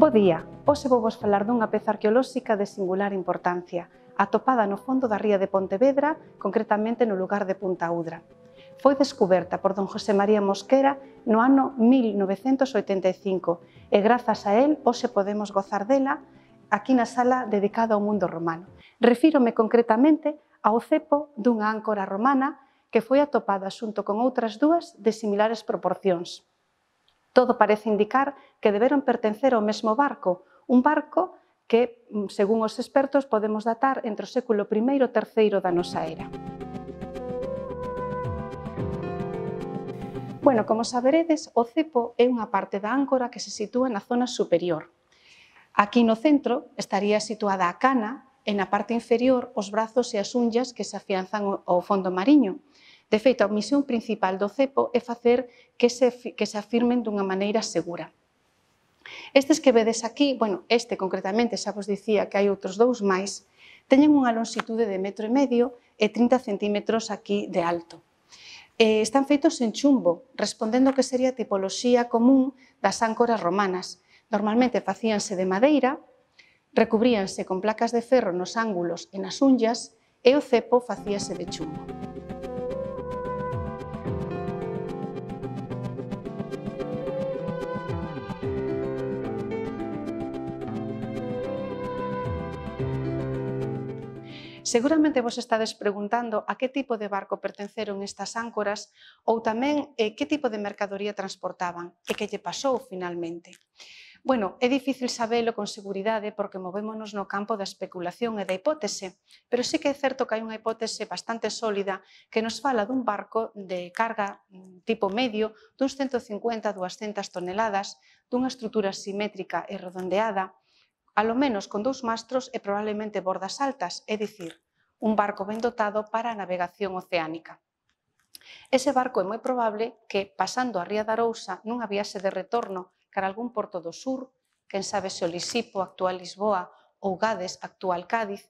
Bo día, hoxe vou vos falar dunha peza arqueolóxica de singular importancia, atopada no fondo da ría de Pontevedra, concretamente no lugar de Punta Udra. Foi descoberta por don José María Mosquera no ano 1985 e grazas a él hoxe podemos gozar dela aquí na sala dedicada ao mundo romano. Refírome concretamente ao cepo dunha áncora romana que foi atopada xunto con outras dúas de similares proporcións. Todo parece indicar que deberon pertencer ao mesmo barco, un barco que, mm, según os expertos, podemos datar entre o século I e III da nosa era. Bueno, como saberedes, o cepo é unha parte da áncora que se sitúa na zona superior. Aquí no centro estaría situada a cana e na parte inferior os brazos e as unllas que se afianzan ao fondo mariño. De feito, a misión principal do CEPO é facer que se, que se afirmen dunha maneira segura. Estes que vedes aquí, bueno, este concretamente, xa vos dicía que hai outros dous máis, teñen unha longitude de metro e medio e 30 centímetros aquí de alto. E están feitos en chumbo, respondendo que sería a tipoloxía común das áncoras romanas. Normalmente facíanse de madeira, recubríanse con placas de ferro nos ángulos e nas unllas e o cepo facíase de chumbo. Seguramente vos estades preguntando a que tipo de barco pertenceron estas áncoras ou tamén eh, que tipo de mercadoría transportaban e que lle pasou finalmente. Bueno, é difícil sabelo con seguridade porque movémonos no campo da especulación e da hipótese, pero sí que é certo que hai unha hipótese bastante sólida que nos fala dun barco de carga mm, tipo medio duns 150 a 200 toneladas, dunha estrutura simétrica e redondeada, alo menos con dous mastros e probablemente bordas altas, é dicir, un barco ben dotado para a navegación oceánica. Ese barco é moi probable que, pasando a Ría da Arousa, nunha viaxe de retorno cara algún porto do sur, quen sabe se o Lisipo, actual Lisboa, ou Gades, actual Cádiz,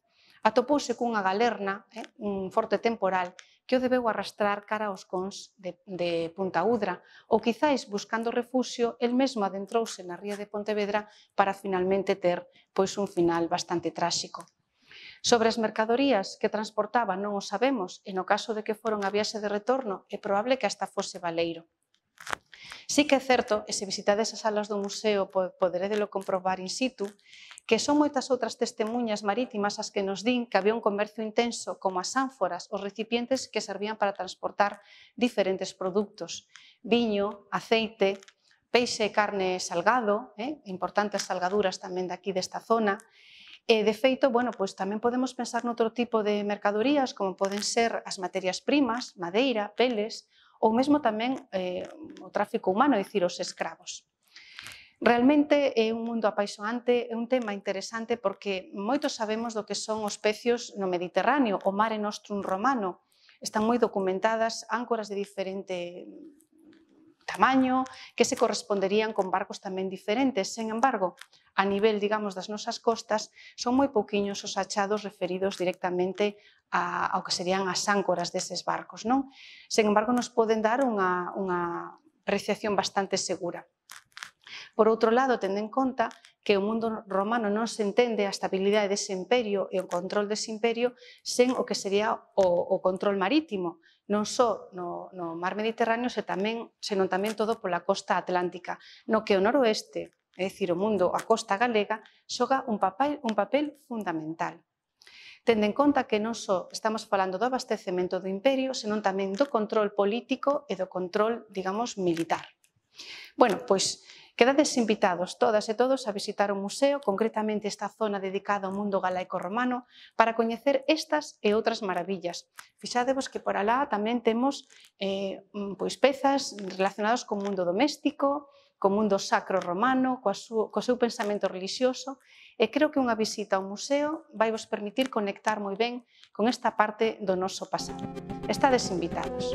atopouse cunha galerna, eh, un forte temporal, que o debeu arrastrar cara aos cons de, de Punta Udra, ou quizáis buscando refuxio, el mesmo adentrouse na ría de Pontevedra para finalmente ter pois un final bastante tráxico. Sobre as mercadorías que transportaba non o sabemos e no caso de que foron a viaxe de retorno é probable que hasta fose valeiro. Sí que é certo, e se visitades as salas do museo poderedelo comprobar in situ, que son moitas outras testemunhas marítimas as que nos din que había un comercio intenso como as ánforas, os recipientes que servían para transportar diferentes produtos, viño, aceite, peixe e carne salgado, eh? importantes salgaduras tamén daqui desta zona, E, de feito, bueno, pois tamén podemos pensar noutro tipo de mercadorías, como poden ser as materias primas, madeira, peles, ou mesmo tamén eh, o tráfico humano, é dicir, os escravos. Realmente é un mundo apaixonante, é un tema interesante porque moitos sabemos do que son os pecios no Mediterráneo, o mare nostrum romano. Están moi documentadas áncoras de diferente tamaño, que se corresponderían con barcos tamén diferentes. Sen embargo, a nivel, digamos, das nosas costas, son moi pouquiños os achados referidos directamente a, ao que serían as áncoras deses barcos. Non? Sen embargo, nos poden dar unha, unha apreciación bastante segura. Por outro lado, tendo en conta que o mundo romano non se entende a estabilidade dese imperio e o control dese imperio sen o que sería o, o control marítimo, non só no, no mar Mediterráneo, se tamén, senón tamén todo pola costa atlántica, no que o noroeste, é dicir, o mundo, a costa galega, xoga un papel, un papel fundamental. Tende en conta que non só estamos falando do abastecemento do imperio, senón tamén do control político e do control, digamos, militar. Bueno, pois Quedades invitados todas e todos a visitar o museo, concretamente esta zona dedicada ao mundo galaico-romano, para coñecer estas e outras maravillas. Fixadevos que por alá tamén temos eh, mm, pois pezas relacionadas co mundo doméstico, co mundo sacro romano, coa súa, co seu pensamento religioso, e creo que unha visita ao museo vai vos permitir conectar moi ben con esta parte do noso pasado. Estades invitados.